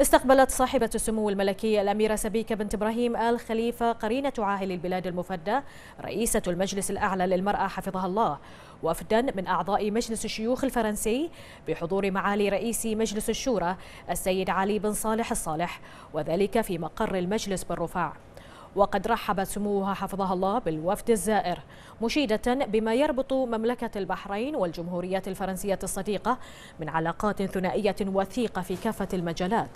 استقبلت صاحبة السمو الملكي الأميرة سبيكة بنت إبراهيم آل خليفة قرينة عاهل البلاد المفدى رئيسة المجلس الأعلى للمرأة حفظها الله وفدا من أعضاء مجلس الشيوخ الفرنسي بحضور معالي رئيس مجلس الشورى السيد علي بن صالح الصالح وذلك في مقر المجلس بالرفاع وقد رحبت سموها حفظها الله بالوفد الزائر مشيدة بما يربط مملكة البحرين والجمهورية الفرنسية الصديقة من علاقات ثنائية وثيقة في كافة المجالات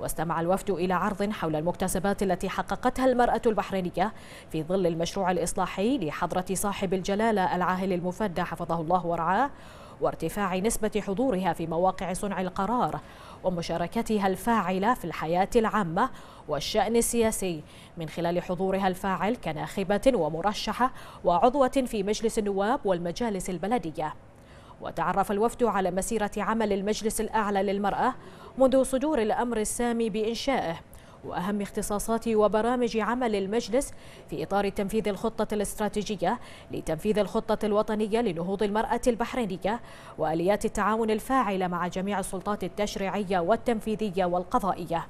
واستمع الوفد إلى عرض حول المكتسبات التي حققتها المرأة البحرينية في ظل المشروع الإصلاحي لحضرة صاحب الجلالة العاهل المفدى حفظه الله ورعاه وارتفاع نسبة حضورها في مواقع صنع القرار ومشاركتها الفاعلة في الحياة العامة والشأن السياسي من خلال حضورها الفاعل كناخبة ومرشحة وعضوة في مجلس النواب والمجالس البلدية وتعرف الوفد على مسيرة عمل المجلس الأعلى للمرأة منذ صدور الأمر السامي بإنشائه وأهم اختصاصات وبرامج عمل المجلس في إطار تنفيذ الخطة الاستراتيجية لتنفيذ الخطة الوطنية لنهوض المرأة البحرينية وآليات التعاون الفاعلة مع جميع السلطات التشريعية والتنفيذية والقضائية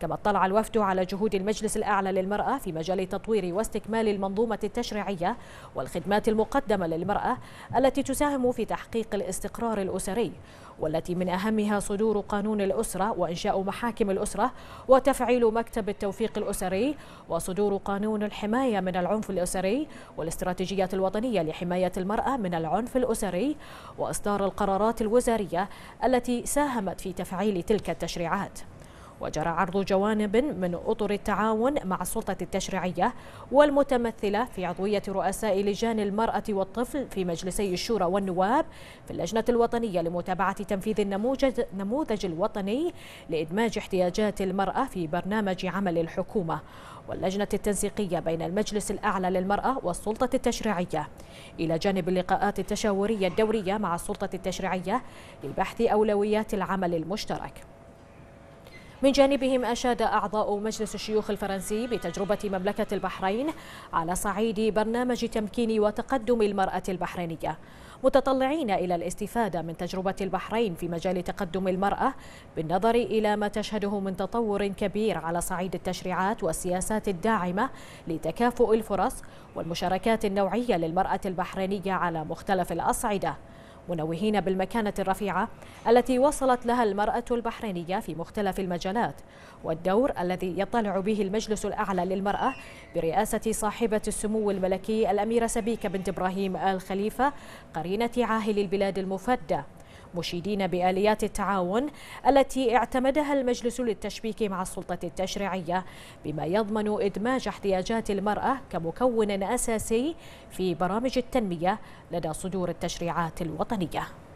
كما اطلع الوفد على جهود المجلس الأعلى للمرأة في مجال تطوير واستكمال المنظومة التشريعية والخدمات المقدمة للمرأة التي تساهم في تحقيق الاستقرار الأسري والتي من أهمها صدور قانون الأسرة وإنشاء محاكم الأسرة وتفعيل مكتب التوفيق الأسري وصدور قانون الحماية من العنف الأسري والاستراتيجيات الوطنية لحماية المرأة من العنف الأسري وإصدار القرارات الوزارية التي ساهمت في تفعيل تلك التشريعات وجرى عرض جوانب من أطر التعاون مع السلطة التشريعية والمتمثلة في عضوية رؤساء لجان المرأة والطفل في مجلسي الشورى والنواب في اللجنة الوطنية لمتابعة تنفيذ النموذج الوطني لإدماج احتياجات المرأة في برنامج عمل الحكومة واللجنة التنسيقية بين المجلس الأعلى للمرأة والسلطة التشريعية إلى جانب اللقاءات التشاورية الدورية مع السلطة التشريعية لبحث أولويات العمل المشترك من جانبهم أشاد أعضاء مجلس الشيوخ الفرنسي بتجربة مملكة البحرين على صعيد برنامج تمكين وتقدم المرأة البحرينية متطلعين إلى الاستفادة من تجربة البحرين في مجال تقدم المرأة بالنظر إلى ما تشهده من تطور كبير على صعيد التشريعات والسياسات الداعمة لتكافؤ الفرص والمشاركات النوعية للمرأة البحرينية على مختلف الأصعدة منوهين بالمكانة الرفيعة التي وصلت لها المرأة البحرينية في مختلف المجالات والدور الذي يطلع به المجلس الأعلى للمرأة برئاسة صاحبة السمو الملكي الأميرة سبيكة بنت إبراهيم آل خليفة قرينة عاهل البلاد المفدى مشيدين بآليات التعاون التي اعتمدها المجلس للتشبيك مع السلطة التشريعية بما يضمن إدماج احتياجات المرأة كمكون أساسي في برامج التنمية لدى صدور التشريعات الوطنية